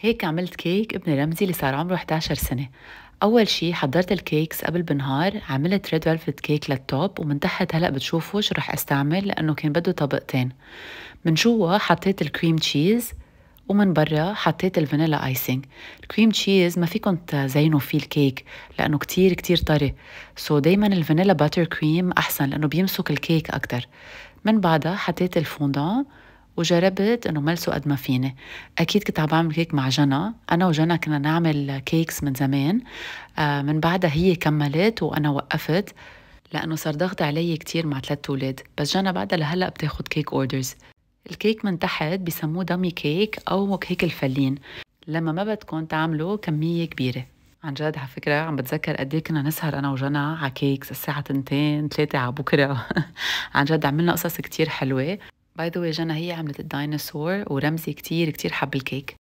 هيك عملت كيك ابن رمزي اللي صار عمره 11 سنة أول شي حضرت الكيكس قبل بنهار عملت ريد فلفت كيك للتوب ومن تحت هلأ بتشوفوا شو رح استعمل لأنه كان بده طبقتين من جوا حطيت الكريم تشيز ومن برا حطيت الفانيلا ايسينج الكريم تشيز ما فيكم تزينوا فيه الكيك لانه كتير كتير طري سو so دايما الفانيلا باتر كريم احسن لانه بيمسك الكيك اكتر من بعدها حطيت الفوندان وجربت انه ملسو قد ما فيني اكيد كنت عم بعمل كيك مع جنى انا وجنى كنا نعمل كيكس من زمان آه، من بعدها هي كملت وانا وقفت لانه صار ضغط علي كتير مع ثلاث اولاد بس جنى بعدها لهلا بتاخد كيك اوردرز الكيك من تحت بسموه دامي كيك او كيك الفلين لما ما بدكم تعملوا كميه كبيره عن جد على فكرة عم بتذكر قد إيه كنا نسهر أنا وجنى على كيكس الساعة تنتين تلاتة على بكرة عن جد عملنا قصص كتير حلوة باي ذا واي جنى هي عملت الديناصور ورمزي كتير كتير حب الكيك